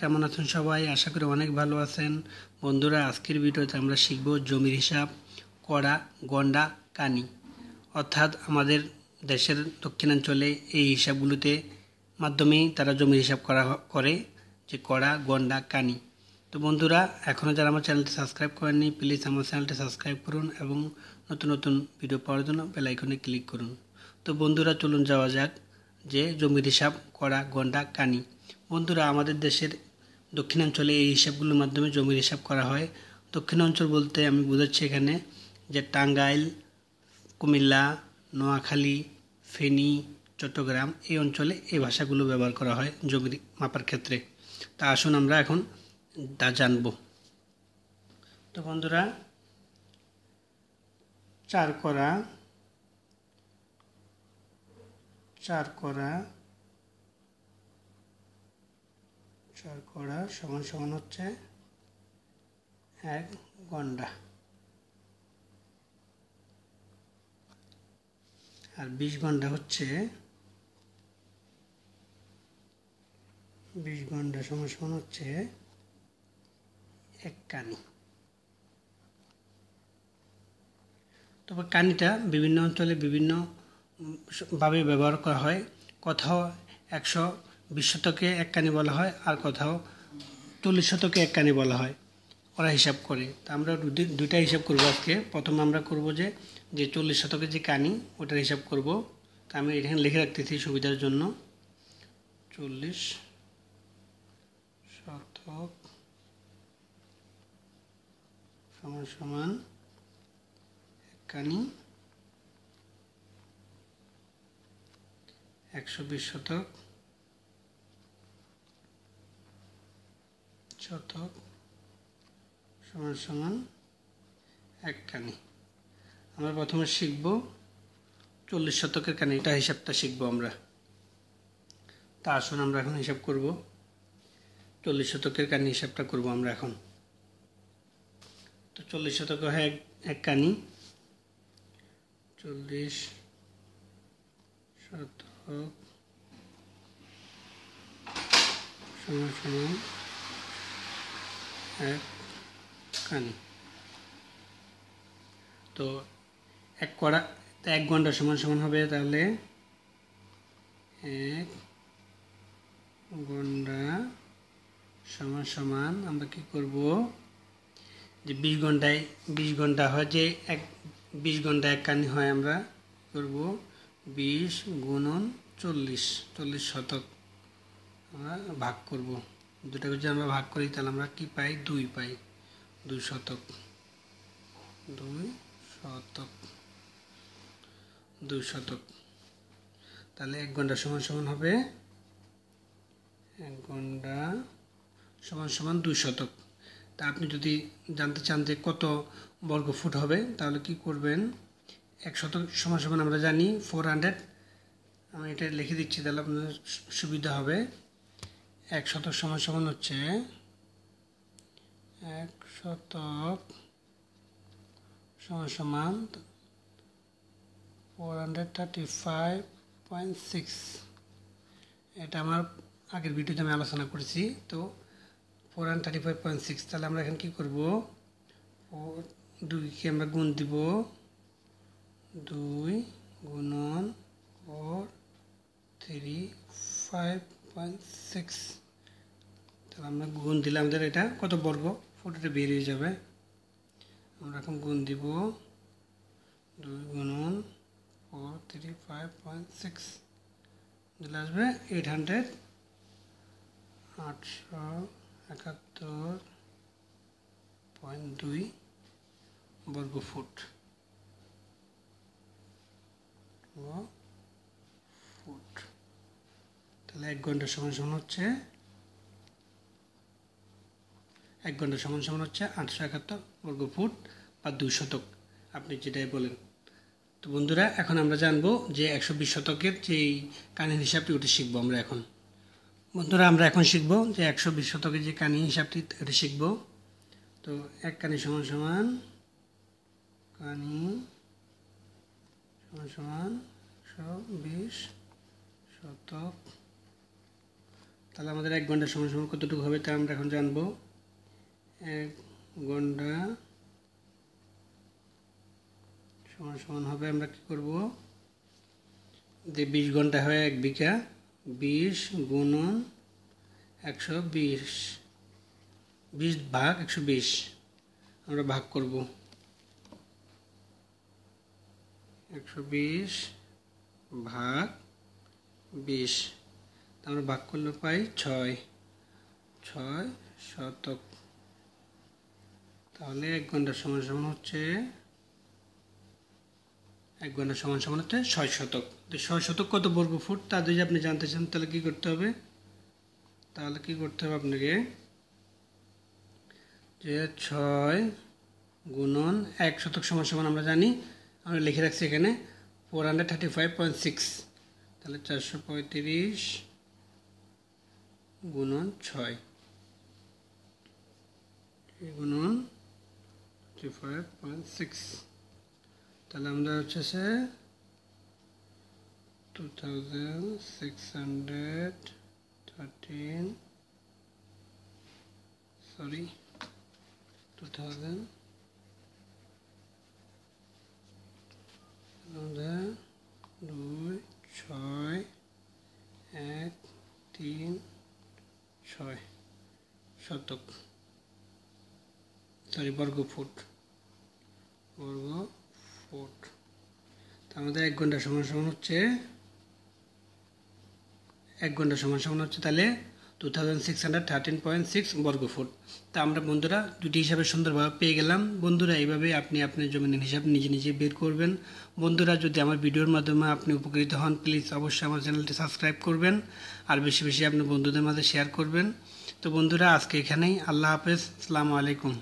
কেমন আছেন সবাই আশা করি অনেক ভালো আছেন বন্ধুরা আজকের ভিডিওতে আমরা শিখব জমির হিসাব কড়া গন্ডা কানি অর্থাৎ আমাদের দেশের দক্ষিণাঞ্চলে এই হিসাবগুলোতে মাধ্যমেই তারা জমির হিসাব করা করে যে কড়া গন্ডা কানি তো বন্ধুরা এখনও যারা আমার চ্যানেলটি সাবস্ক্রাইব করেননি প্লিজ আমার চ্যানেলটি সাবস্ক্রাইব করুন এবং নতুন নতুন ভিডিও পাওয়ার জন্য বেলাইকনে ক্লিক করুন তো বন্ধুরা চলুন যাওয়া যাক যে জমির হিসাব কড়া গন্ডা কানি বন্ধুরা আমাদের দেশের দক্ষিণাঞ্চলে এই হিসাবগুলোর মাধ্যমে জমির হিসাব করা হয় দক্ষিণাঞ্চল বলতে আমি বোঝাচ্ছি এখানে যে টাঙ্গাইল কুমিল্লা নোয়াখালী ফেনী চট্টগ্রাম এই অঞ্চলে এই ভাষাগুলো ব্যবহার করা হয় জমির মাপার ক্ষেত্রে তা আসুন আমরা এখন তা জানব তো বন্ধুরা চার করা চার করা শর্করা সমান সমান হচ্ছে এক গন্ডা আর বিশ ঘন্টা হচ্ছে বিশ ঘন্টা সমান সমান হচ্ছে এক কানি তবে কানিটা বিভিন্ন অঞ্চলে বিভিন্নভাবে ব্যবহার করা হয় কোথাও একশো বিশ শতকে এক কানি বলা হয় আর কোথাও চল্লিশ শতকে এক কানি বলা হয় ওরা হিসাব করে তা আমরা দুইটা হিসাব করবো আজকে প্রথম আমরা করব যে যে চল্লিশ শতকে যে কানি ওটার হিসাব করব তা আমি এখানে লিখে রাখতেছি সুবিধার জন্য চল্লিশ শতক সমান সমান কানি একশো বিশ শতক শতক সমান সমান একখানি আমরা প্রথমে শিখব চল্লিশ শতকের কানি এটা হিসাবটা শিখবো আমরা তা আসুন আমরা এখন হিসাব করব চল্লিশ শতকের কানি হিসাবটা করব আমরা এখন তো চল্লিশ শতক হয় এক এক কানি চল্লিশ শতক সমান সমান এক হ্যাঁ, কানি তো এক কড়া এক ঘন্টা সমান সমান হবে তাহলে এক ঘন্টা সমান সমান আমরা কি করব যে বিশ ঘন্টায় বিশ ঘন্টা হয় যে এক বিশ ঘন্টা এক কানি হয় আমরা করব বিশ গুণন চল্লিশ চল্লিশ শতক আমরা ভাগ করব দুটাকে যদি আমরা ভাগ করি তাহলে আমরা কি পাই দুই পাই দুই শতক দুই শতক দুই শতক তাহলে এক ঘন্টা সমান সমান হবে এক ঘন্টা সমান সমান দুই শতক তা আপনি যদি জানতে চান যে কত বর্গ ফুট হবে তাহলে কি করবেন এক শতক সমান সমান আমরা জানি ফোর হান্ড্রেড আমি এটা লিখে দিচ্ছি তাহলে আপনার সুবিধা হবে এক শতক সমান সমান হচ্ছে এক শতক সমান সমান four hundred thirty five point six এটা আমার আগের ভিডিওতে আমি আলোচনা করেছি তো four hundred thirty five point six তাহলে আমরা এখন কী করবো দুইকে আমরা গুণ দিব দুই গুণন four three five point six তাহলে আমরা গুণ দিলে আমাদের এটা কত বর্গ ফোটোটা বেরিয়ে যাবে আমরা এখন গুণ দিব দুই গুণ four three five point six দিলে আসবে এইট হান্ড্রেড আটশো একাত্তর পয়েন্ট দুই বর্গ ফুট এক ঘন্টা সমান সমান হচ্ছে এক ঘন্টা সমান সমান হচ্ছে আটশো একাত্তর বর্গ ফুট বা দুই শতক আপনি যেটাই বলেন তো বন্ধুরা এখন আমরা জানবো যে একশো বিশ শতকের যেই কানি হিসাবটি ওটি শিখবো আমরা এখন বন্ধুরা আমরা এখন শিখবো যে একশো বিশ শতকের যে কানি হিসাবটি ওটি শিখবো তো এক কানি সমান সমান কানি সমান সমান একশো বিশ শতক তাহলে আমাদের এক ঘন্টা সময় সময় কতটুকু হবে তা আমরা এখন জানবো এক ঘন্টা সমান সমান হবে আমরা কি করব যে বিশ ঘন্টা হয় এক বিঘা বিশ গুণন একশো বিশ বিশ ভাগ একশো বিশ আমরা ভাগ করব একশো বিশ ভাগ বিশ আমরা ভাগ করলে পাই ছয় ছয় শতক তাহলে এক ঘন্টার সমান সমান হচ্ছে এক ঘন্টা সমান সমান হচ্ছে ছয় শতক তো ছয় শতক কত বর্গ ফুট তা যদি আপনি জানতে চান তাহলে কী করতে হবে তাহলে কী করতে হবে আপনাকে যে ছয় গুণন এক শতক সমান সমান আমরা জানি আমরা লিখে রাখছি এখানে four hundred thirty five point six তাহলে চারশো পঁয়ত্রিশ গুণন ছয় গুণন থ্রি ফাইভ পয়েন্ট সিক্স তাহলে আমাদের হচ্ছে সে two thousand six hundred thirteen sorry two thousand আমাদের শতক সরি ফুট বর্গ ফুট আমাদের এক ঘন্টা সমান সমান হচ্ছে এক ঘন্টা সমান সমান হচ্ছে তাহলে two thousand six hundred thirteen point six বর্গ ফুট তা আমরা বন্ধুরা দুটি হিসাবে সুন্দরভাবে পেয়ে গেলাম বন্ধুরা এইভাবে আপনি আপনার জমিনের হিসাব নিজে নিজে বের করবেন বন্ধুরা যদি আমার ভিডিওর মাধ্যমে আপনি উপকৃত হন প্লিজ অবশ্যই আমার চ্যানেলটি সাবস্ক্রাইব করবেন আর বেশি বেশি আপনি বন্ধুদের মাঝে শেয়ার করবেন तो বন্ধুরা আজকেখানেই আল্লাহ হাফেজ আসসালামু আলাইকুম